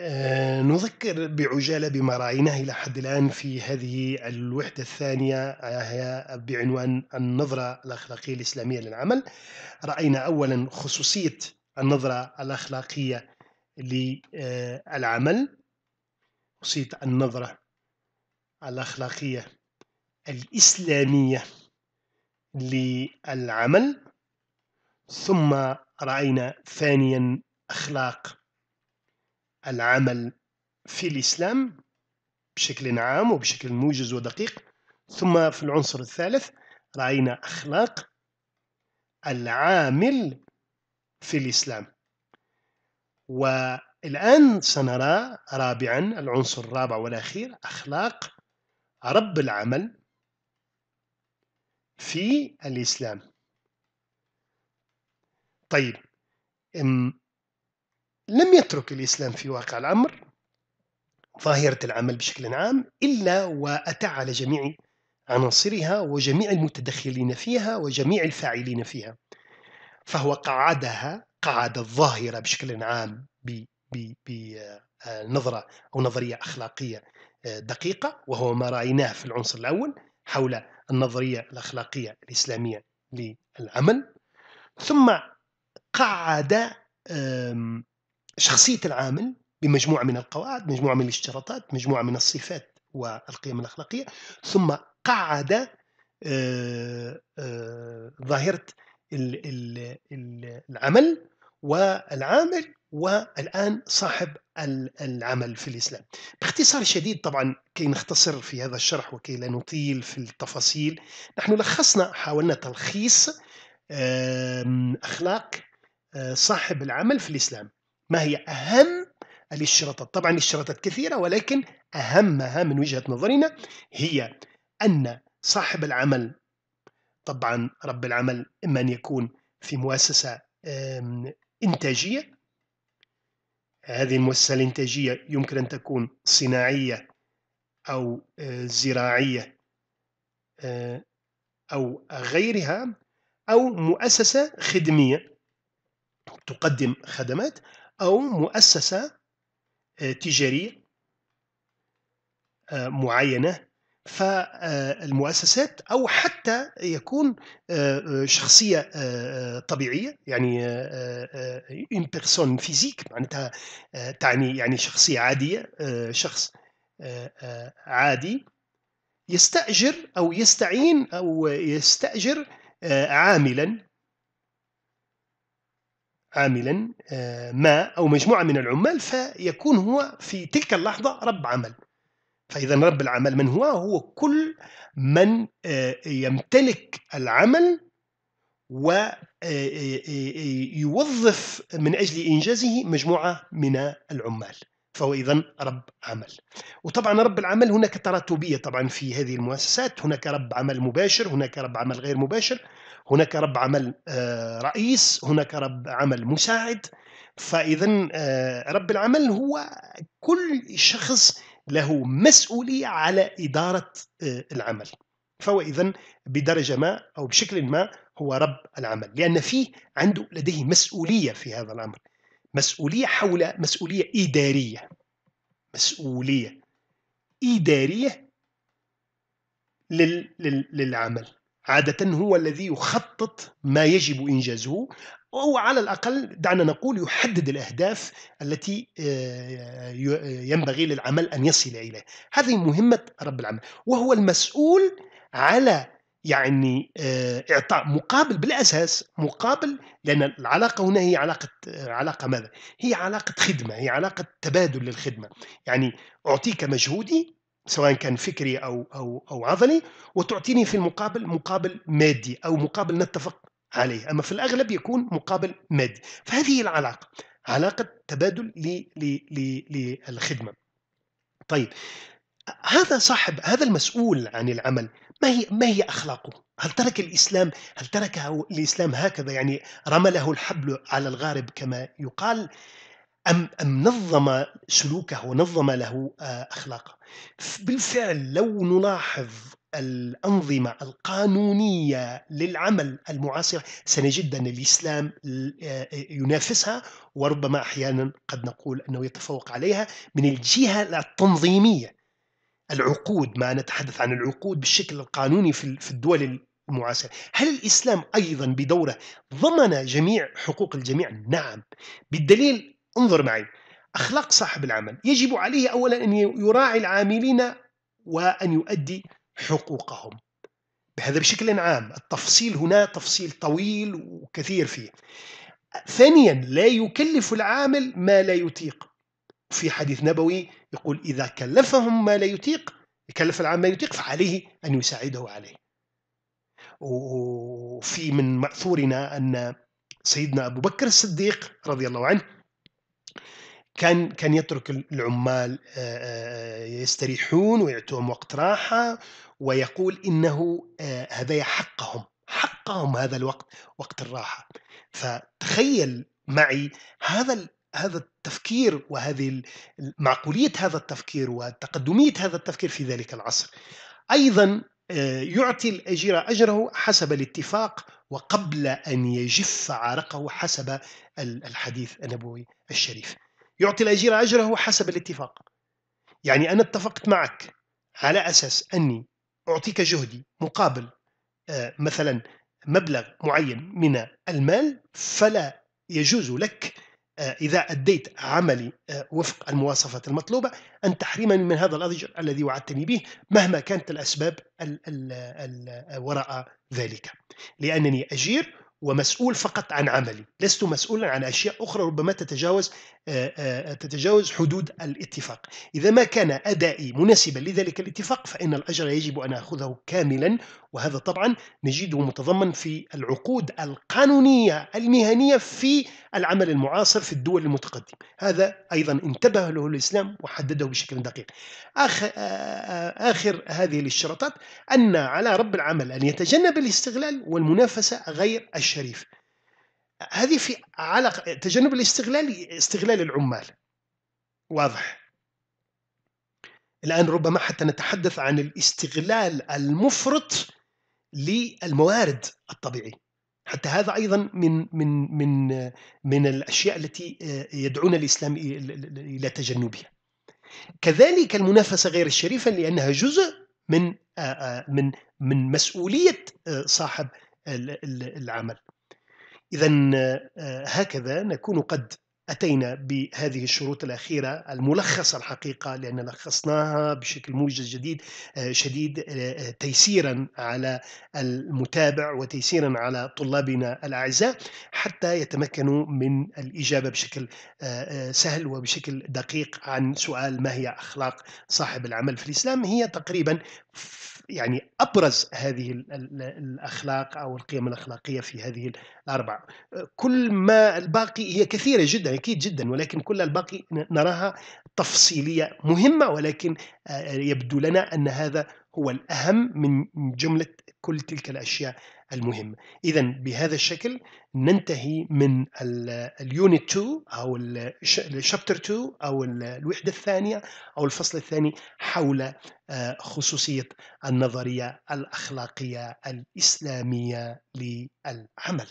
آه، نذكر بعجالة بما رأيناه إلى حد الآن في هذه الوحدة الثانية آه، هي بعنوان النظرة الأخلاقية الإسلامية للعمل رأينا أولا خصوصية النظرة الأخلاقية للعمل خصوصية النظرة الأخلاقية الإسلامية للعمل ثم رأينا ثانيا أخلاق العمل في الإسلام بشكل عام وبشكل موجز ودقيق ثم في العنصر الثالث رأينا أخلاق العامل في الإسلام والآن سنرى رابعا العنصر الرابع والأخير أخلاق رب العمل في الإسلام طيب لم يترك الإسلام في واقع الأمر ظاهرة العمل بشكل عام إلا وأتى على جميع عناصرها وجميع المتدخلين فيها وجميع الفاعلين فيها فهو قعدها قعد الظاهرة بشكل عام بنظرة آه، أو نظرية أخلاقية آه، دقيقة وهو ما رأيناه في العنصر الأول حول النظرية الأخلاقية الإسلامية للعمل ثم قعد شخصيه العامل بمجموعه من القواعد، مجموعه من الاشتراطات، مجموعه من الصفات والقيم الاخلاقيه، ثم قعد آه، آه، ظاهره العمل والعامل والان صاحب العمل في الاسلام. باختصار شديد طبعا كي نختصر في هذا الشرح وكي لا نطيل في التفاصيل، نحن لخصنا حاولنا تلخيص اخلاق آه، صاحب العمل في الاسلام. ما هي أهم الاشتراطات طبعا الاشتراطات كثيرة ولكن أهمها من وجهة نظرنا هي أن صاحب العمل طبعا رب العمل إما أن يكون في مؤسسة إنتاجية هذه المؤسسة الإنتاجية يمكن أن تكون صناعية أو آه، زراعية آه، أو غيرها أو مؤسسة خدمية تقدم خدمات أو مؤسسة آه، تجارية آه، معينة فالمؤسسات أو حتى يكون آه، شخصية طبيعية يعني إن بيرسون فيزيك معناتها تعني يعني شخصية عادية شخص عادي يستأجر أو يستعين أو يستأجر عاملا عاملا آه، ما أو مجموعة من العمال فيكون هو في تلك اللحظة رب عمل فإذا رب العمل من هو؟ هو كل من آه، يمتلك العمل ويوظف آه، من أجل إنجازه مجموعة من العمال فهو إذا رب عمل وطبعا رب العمل هناك تراتبية طبعا في هذه المؤسسات هناك رب عمل مباشر هناك رب عمل غير مباشر هناك رب عمل آه، رئيس هناك رب عمل مساعد فاذا آه، رب العمل هو كل شخص له مسؤوليه على اداره آه، العمل فهو اذا بدرجه ما او بشكل ما هو رب العمل لان فيه عنده لديه مسؤوليه في هذا الامر مسؤوليه حول مسؤوليه اداريه مسؤوليه اداريه لل... لل... للعمل عادة هو الذي يخطط ما يجب إنجازه أو على الأقل دعنا نقول يحدد الأهداف التي آه، ينبغي للعمل أن يصل إليه هذه مهمة رب العمل وهو المسؤول على يعني آه، إعطاء مقابل بالأساس مقابل لأن العلاقة هنا هي علاقة آه، علاقة ماذا؟ هي علاقة خدمة هي علاقة تبادل للخدمة يعني أعطيك مجهودي سواء كان فكري او او او عضلي وتعطيني في المقابل مقابل مادي او مقابل نتفق عليه اما في الاغلب يكون مقابل مادي فهذه العلاقه علاقه تبادل للخدمه طيب هذا صاحب هذا المسؤول عن العمل ما هي ما هي اخلاقه؟ هل ترك الاسلام هل تركه الاسلام هكذا يعني رمله الحبل على الغارب كما يقال أم أم نظم سلوكه ونظم له آه، أخلاقه بالفعل لو نلاحظ الأنظمة القانونية للعمل المعاصرة سنجد أن الإسلام آه، ينافسها وربما أحيانا قد نقول أنه يتفوق عليها من الجهة التنظيمية العقود ما نتحدث عن العقود بالشكل القانوني في الدول المعاصرة هل الإسلام أيضا بدوره ضمن جميع حقوق الجميع؟ نعم بالدليل انظر معي أخلاق صاحب العمل يجب عليه أولا أن يراعي العاملين وأن يؤدي حقوقهم هذا بشكل عام التفصيل هنا تفصيل طويل وكثير فيه ثانيا لا يكلف العامل ما لا يطيق في حديث نبوي يقول إذا كلفهم ما لا يطيق يكلف العامل ما يطيق فعليه أن يساعده عليه وفي من مأثورنا أن سيدنا أبو بكر الصديق رضي الله عنه كان كان يترك العمال آه، آه، يستريحون ويعطوهم وقت راحه ويقول انه آه، هذا حقهم حقهم هذا الوقت وقت الراحه فتخيل معي هذا هذا التفكير وهذه معقوليه هذا التفكير وتقدميه هذا التفكير في ذلك العصر ايضا يعطي الاجير اجره حسب الاتفاق وقبل ان يجف عرقه حسب الحديث النبوي الشريف يعطي الأجير أجره حسب الاتفاق يعني أنا اتفقت معك على أساس أني أعطيك جهدي مقابل آه، مثلا مبلغ معين من المال فلا يجوز لك آه، إذا أديت عملي آه، وفق المواصفات المطلوبة أن تحرمني من هذا الأجر الذي وعدتني به مهما كانت الأسباب الـ الـ الـ وراء ذلك لأنني أجير ومسؤول فقط عن عملي لست مسؤولا عن أشياء أخرى ربما تتجاوز آه، آه، تتجاوز حدود الاتفاق إذا ما كان أدائي مناسبا لذلك الاتفاق فإن الأجر يجب أن أخذه كاملا وهذا طبعا نجده متضمن في العقود القانونية المهنية في العمل المعاصر في الدول المتقدمة هذا أيضا انتبه له الإسلام وحدده بشكل دقيق آخر, آه، آخر هذه الاشتراطات أن على رب العمل أن يتجنب الاستغلال والمنافسة غير الشريف هذه في على تجنب الاستغلال استغلال العمال واضح الآن ربما حتى نتحدث عن الاستغلال المفرط للموارد الطبيعية حتى هذا أيضا من من من من الأشياء التي آه، يدعون الإسلام إلى تجنبها كذلك المنافسة غير الشريفة لأنها جزء من آه، آه، من من مسؤولية صاحب العمل إذا آه، هكذا نكون قد أتينا بهذه الشروط الأخيرة الملخصة الحقيقة لأن لخصناها بشكل موجز جديد آه، شديد آه، تيسيرا على المتابع وتيسيرا على طلابنا الأعزاء حتى يتمكنوا من الإجابة بشكل سهل وبشكل دقيق عن سؤال ما هي أخلاق صاحب العمل في الإسلام هي تقريبا يعني ابرز هذه الاخلاق او القيم الاخلاقيه في هذه الاربعه كل ما الباقي هي كثيره جدا اكيد جدا ولكن كل الباقي نراها تفصيليه مهمه ولكن يبدو لنا ان هذا هو الاهم من جمله كل تلك الأشياء المهمة إذا بهذا الشكل ننتهي من اليونت 2 أو الشابتر 2 أو الوحدة الثانية أو الفصل الثاني حول آه، خصوصية النظرية الأخلاقية الإسلامية للعمل